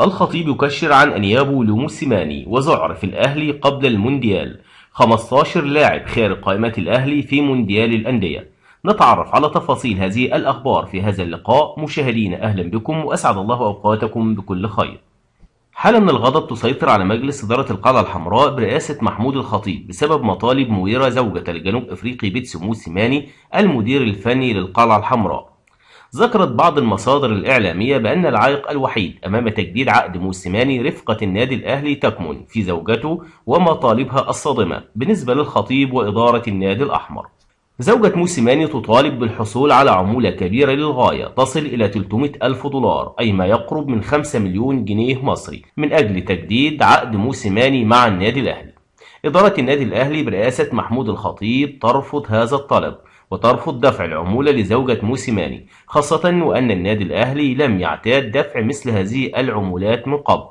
الخطيب يكشر عن أنيابه لموسيماني وذعر في الأهلي قبل المونديال 15 لاعب خارج قائمة الأهلي في مونديال الأندية نتعرف على تفاصيل هذه الأخبار في هذا اللقاء مشاهدين أهلا بكم وأسعد الله أوقاتكم بكل خير حالة من الغضب تسيطر على مجلس إدارة القلعة الحمراء برئاسة محمود الخطيب بسبب مطالب مويرة زوجة الجنوب أفريقي بيتسو موسيماني المدير الفني للقلعة الحمراء ذكرت بعض المصادر الإعلامية بأن العائق الوحيد أمام تجديد عقد موسيماني رفقة النادي الأهلي تكمن في زوجته ومطالبها الصادمة بالنسبة للخطيب وإدارة النادي الأحمر زوجة موسيماني تطالب بالحصول على عمولة كبيرة للغاية تصل إلى 300 ألف دولار أي ما يقرب من 5 مليون جنيه مصري من أجل تجديد عقد موسيماني مع النادي الأهلي إدارة النادي الأهلي برئاسة محمود الخطيب ترفض هذا الطلب وترفض دفع العمولة لزوجة موسيماني خاصة وأن النادي الأهلي لم يعتاد دفع مثل هذه العمولات من قبل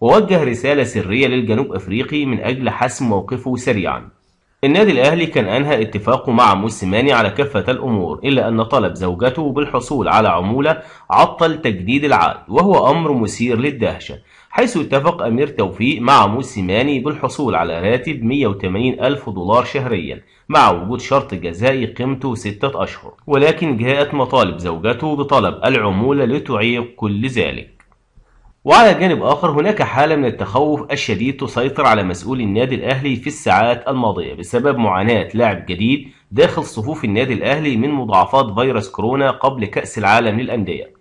ووجه رسالة سرية للجنوب أفريقي من أجل حسم موقفه سريعاً النادي الأهلي كان أنهى اتفاقه مع موسيماني على كافة الأمور إلا أن طلب زوجته بالحصول على عمولة عطل تجديد العقد وهو أمر مثير للدهشة حيث اتفق أمير توفيق مع موسيماني بالحصول على راتب 180 ألف دولار شهريا مع وجود شرط جزائي قيمته ستة أشهر ولكن جاءت مطالب زوجته بطلب العمولة لتعيق كل ذلك وعلى جانب آخر هناك حالة من التخوف الشديد تسيطر على مسؤولي النادي الأهلي في الساعات الماضية بسبب معاناة لاعب جديد داخل صفوف النادي الأهلي من مضاعفات فيروس كورونا قبل كأس العالم للأندية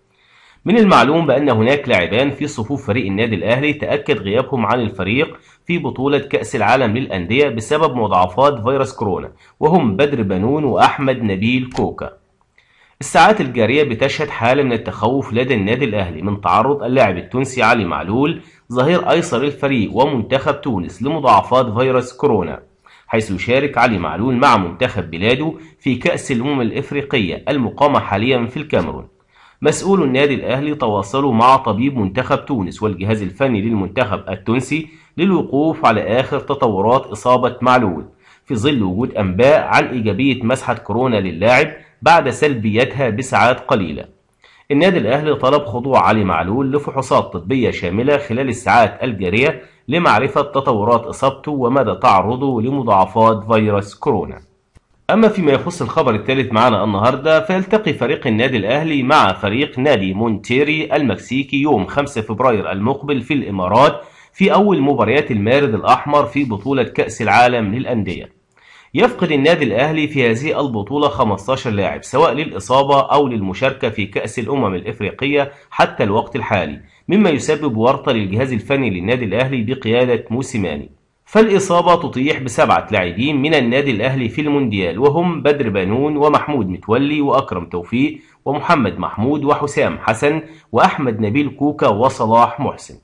من المعلوم بأن هناك لاعبان في صفوف فريق النادي الأهلي تأكد غيابهم عن الفريق في بطولة كأس العالم للأندية بسبب مضاعفات فيروس كورونا وهم بدر بنون وأحمد نبيل كوكا الساعات الجارية بتشهد حالة من التخوف لدى النادي الأهلي من تعرض اللاعب التونسي علي معلول ظهير أيسر الفريق ومنتخب تونس لمضاعفات فيروس كورونا حيث يشارك علي معلول مع منتخب بلاده في كأس الأمم الإفريقية المقامة حاليا في الكاميرون مسؤول النادي الأهلي تواصلوا مع طبيب منتخب تونس والجهاز الفني للمنتخب التونسي للوقوف على آخر تطورات إصابة معلول في ظل وجود أنباء عن إيجابية مسحة كورونا للاعب بعد سلبيتها بساعات قليلة النادي الأهلي طلب خضوع علي معلول لفحوصات طبية شاملة خلال الساعات الجارية لمعرفة تطورات إصابته ومدى تعرضه لمضاعفات فيروس كورونا أما فيما يخص الخبر الثالث معنا النهاردة فيلتقي فريق النادي الأهلي مع فريق نادي مونتيري المكسيكي يوم 5 فبراير المقبل في الإمارات في أول مباريات المارد الأحمر في بطولة كأس العالم للأندية يفقد النادي الأهلي في هذه البطولة 15 لاعب سواء للإصابة أو للمشاركة في كأس الأمم الإفريقية حتى الوقت الحالي مما يسبب ورطة للجهاز الفني للنادي الأهلي بقيادة موسيماني فالإصابة تطيح بسبعة لاعبين من النادي الأهلي في المونديال وهم بدر بانون ومحمود متولي وأكرم توفيق ومحمد محمود وحسام حسن وأحمد نبيل كوكا وصلاح محسن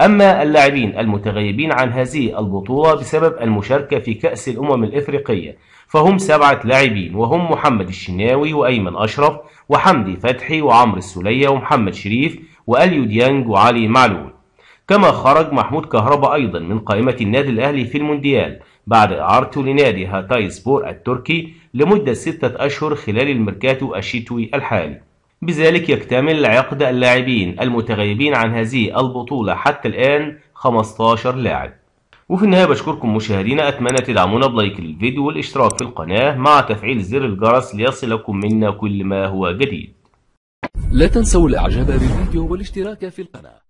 أما اللاعبين المتغيبين عن هذه البطولة بسبب المشاركة في كأس الأمم الإفريقية فهم سبعة لاعبين وهم محمد الشناوي وأيمن أشرف وحمدي فتحي وعمرو السولية ومحمد شريف وأليو ديانج وعلي معلول كما خرج محمود كهربا أيضا من قائمة النادي الأهلي في المونديال بعد إعارته لنادي هاتاي سبور التركي لمدة ستة أشهر خلال الميركاتو الشتوي الحالي بذلك يكتمل عقد اللاعبين المتغيبين عن هذه البطولة حتى الآن 15 لاعب وفي النهاية بشكركم مشاهدينا أتمنى تدعمونا بلايك للفيديو والاشتراك في القناة مع تفعيل زر الجرس ليصلكم منا كل ما هو جديد لا تنسوا الإعجاب بالفيديو والاشتراك في القناة